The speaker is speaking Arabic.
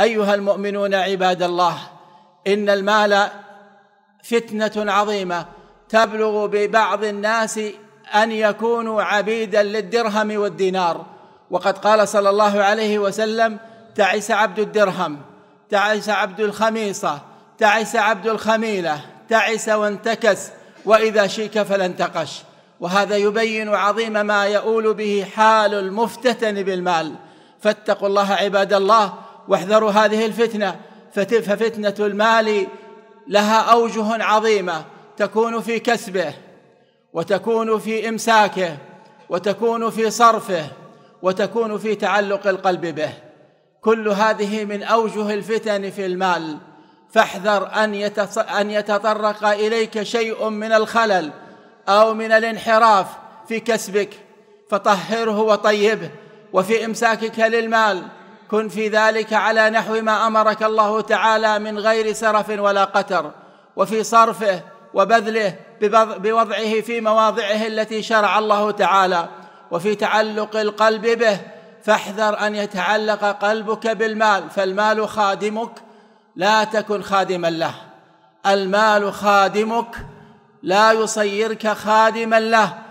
ايها المؤمنون عباد الله ان المال فتنه عظيمه تبلغ ببعض الناس ان يكونوا عبيدا للدرهم والدينار وقد قال صلى الله عليه وسلم تعس عبد الدرهم تعس عبد الخميصه تعس عبد الخميله تعس وانتكس واذا شيك فلا انتقش وهذا يبين عظيم ما يؤول به حال المفتتن بالمال فاتقوا الله عباد الله واحذروا هذه الفتنة ففتنة المال لها أوجه عظيمة تكون في كسبه وتكون في إمساكه وتكون في صرفه وتكون في تعلق القلب به كل هذه من أوجه الفتن في المال فاحذر أن أن يتطرق إليك شيء من الخلل أو من الانحراف في كسبك فطهره وطيبه وفي إمساكك للمال كن في ذلك على نحو ما امرك الله تعالى من غير سرف ولا قتر وفي صرفه وبذله بوضعه في مواضعه التي شرع الله تعالى وفي تعلق القلب به فاحذر ان يتعلق قلبك بالمال فالمال خادمك لا تكن خادما له المال خادمك لا يصيرك خادما له